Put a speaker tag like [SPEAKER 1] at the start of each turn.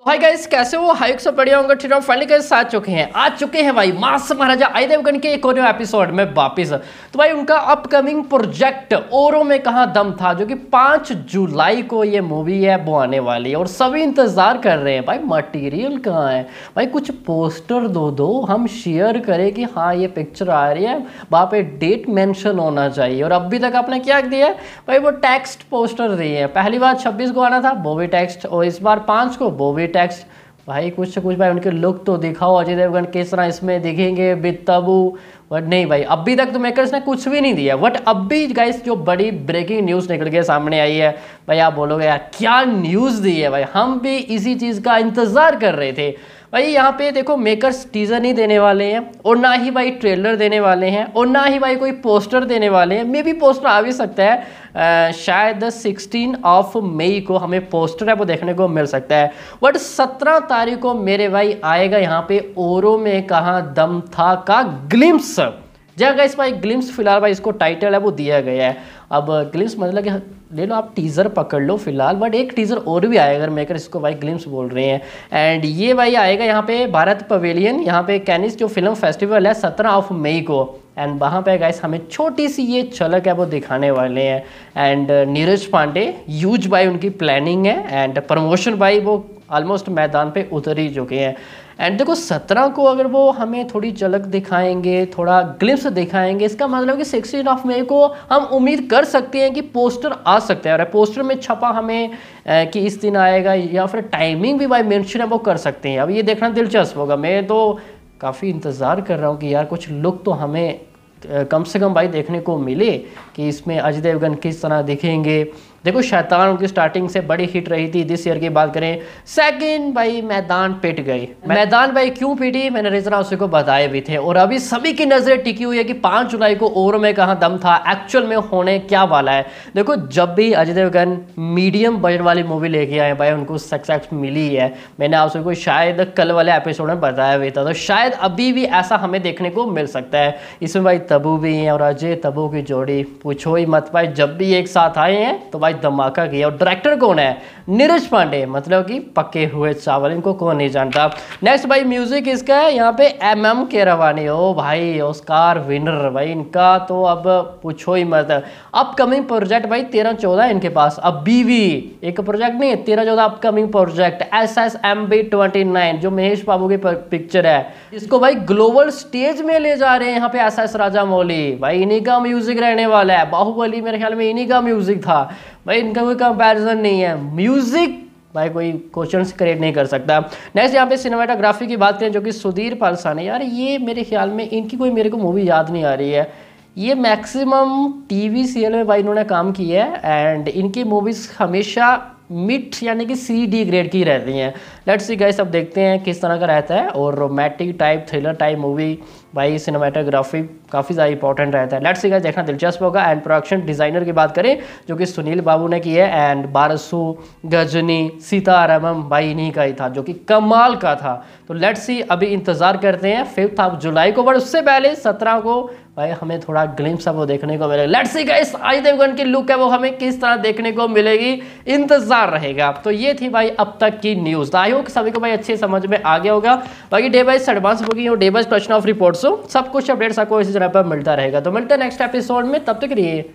[SPEAKER 1] तो hi guys कैसे हो हाई सब बढ़िया होंगे ठीक है फाइनली गाइस आ चुके हैं आ चुके हैं भाई मास महाराजा आई देवगन के एक और एपिसोड में वापस तो भाई उनका अपकमिंग प्रोजेक्ट ओरो में कहा दम था जो कि 5 जुलाई को ये मूवी है वो आने वाली है और सभी इंतजार कर रहे हैं भाई मटेरियल कहाँ है भाई कुछ पोस्टर दो दो हम शेयर करें कि हाँ ये पिक्चर आ रही है वहाँ पे डेट मैंशन होना चाहिए और अभी तक आपने क्या दिया है भाई वो टेक्स्ट पोस्टर दिए हैं पहली बार छब्बीस को आना था वो भी टेक्स्ट और इस बार पाँच को वो भी टैक्स भाई कुछ कुछ भाई उनके लुक तो दिखाओ अजय देवगन किस तरह इसमें दिखेंगे बेतबू बट नहीं भाई अभी तक तो मेकर्स ने कुछ भी नहीं दिया बट अब भी गाइस जो बड़ी ब्रेकिंग न्यूज़ निकल के सामने आई है भाई आप बोलोगे यार क्या न्यूज़ दी है भाई हम भी इसी चीज़ का इंतज़ार कर रहे थे भाई यहाँ पे देखो मेकर्स टीज़र नहीं देने वाले हैं और ना ही भाई ट्रेलर देने वाले हैं और ना ही भाई कोई पोस्टर देने वाले हैं मे भी पोस्टर आ भी सकता है आ, शायद सिक्सटीन ऑफ मई को हमें पोस्टर है वो देखने को मिल सकता है बट सत्रह तारीख को मेरे भाई आएगा यहाँ पे ओरो में कहाँ दम था का ग्लिम्स जहाँ गाइस भाई ग्लिम्स फिलहाल भाई इसको टाइटल है वो दिया गया है अब ग्लिम्स मतलब कि ले लो आप टीज़र पकड़ लो फिलहाल बट एक टीज़र और भी आएगा अगर मेकर इसको भाई ग्लिम्स बोल रहे हैं एंड ये भाई आएगा यहाँ पे भारत पवेलियन यहाँ पे कैनिस जो फिल्म फेस्टिवल है सत्रह ऑफ मई को एंड वहाँ पे गाइस हमें छोटी सी ये छलक है वो दिखाने वाले हैं and Neeraj Pandey use by उनकी प्लानिंग है एंड प्रमोशन बाई वो ऑलमोस्ट मैदान पे उतर ही चुके हैं एंड देखो सत्रह को अगर वो हमें थोड़ी झलक दिखाएंगे थोड़ा ग्लिप्स दिखाएंगे इसका मतलब कि सिक्सटीन ऑफ मे को हम उम्मीद कर सकते हैं कि पोस्टर आ सकते हैं और पोस्टर में छपा हमें कि इस दिन आएगा या फिर टाइमिंग भी बाई मैंशन है वो कर सकते हैं अब ये देखना दिलचस्प होगा मैं तो काफ़ी इंतज़ार कर रहा हूँ कि यार कुछ लुक तो हमें कम से कम भाई देखने को मिले कि इसमें अजय देवगन किस तरह दिखेंगे देखो शैतान उनकी स्टार्टिंग से बड़ी हिट रही थी दिस ईयर की बात करें सेकंड भाई मैदान पिट गई मैदान भाई क्यों पिटी मैंने रीजन उसी को बताए भी थे और अभी सभी की नज़रें टिकी हुई है कि पांच जुलाई को ओवर में कहा दम था एक्चुअल में होने क्या वाला है देखो जब भी अजय देवगन मीडियम बजट वाली मूवी लेके आए भाई उनको सक्सेस मिली है मैंने आप सबको शायद कल वाले एपिसोड में बताया भी था तो शायद अभी भी ऐसा हमें देखने को मिल सकता है इसमें भाई तबू भी है और अजय तबू की जोड़ी पूछो ही मत भाई जब भी एक साथ आए हैं तो भाई आवाज़ धमाका किया और डायरेक्टर कौन है नीरज पांडे मतलब कि पके हुए चावल इनको कौन नहीं जानता नेक्स्ट भाई म्यूज़िक इसका है यहाँ पे एम एम के रवानी ओ भाई ओस्कार विनर भाई इनका तो अब पूछो ही मत अपकमिंग प्रोजेक्ट भाई तेरह चौदह इनके पास अब बीवी एक प्रोजेक्ट नहीं तेरह चौदह upcoming project S S M B twenty nine जो महेश बाबू की पिक्चर है इसको भाई ग्लोबल स्टेज में ले जा रहे हैं यहाँ पे एस एस राजा मौली भाई इन्हीं का म्यूजिक रहने वाला है बाहुबली मेरे ख्याल में इन्हीं का म्यूजिक था भाई इनका कोई कंपैरिजन नहीं है म्यूज़िक भाई कोई क्वेश्चन क्रिएट नहीं कर सकता नेक्स्ट यहाँ पे सिनेमाटोग्राफी की बात करें जो कि सुधीर पालसानी यार ये मेरे ख्याल में इनकी कोई मेरे को मूवी याद नहीं आ रही है ये मैक्सिमम टीवी सीरियल में भाई इन्होंने काम किया है एंड इनकी मूवीज़ हमेशा मिट यानी कि सी डी ग्रेड की रहती हैं लेट्स सी गाइस अब देखते हैं किस तरह का रहता है और romantic type thriller type movie भाई सिनेमाटोग्राफी काफ़ी ज़्यादा इंपॉर्टेंट रहता है लेट्स सीखा देखना दिलचस्प होगा एंड प्रोडक्शन डिज़ाइनर की बात करें जो कि सुनील बाबू ने की है एंड बारसू गजनी सीतारामम भाई इन्हीं का ही था जो कि कमाल का था तो लेट्स सी अभी इंतज़ार करते हैं फिफ्थ ऑफ जुलाई को बट उससे पहले सत्रह को भाई हमें थोड़ा ग्लिम्स अब वो देखने को मिलेगा लेट्स सी इस आज देवगन की लुक है वो हमें किस तरह देखने को मिलेगी इंतजार रहेगा तो ये थी भाई अब तक की न्यूज़ आई होप सभी को भाई अच्छे समझ में आ गया होगा बाकी डे बाइज एडवांस बुकिंग और day wise question of report दोस्तों सब कुछ अपडेट्स आपको इसी तरह पर मिलता रहेगा तो मिलते हैं नेक्स्ट एपिसोड में तब तक के लिए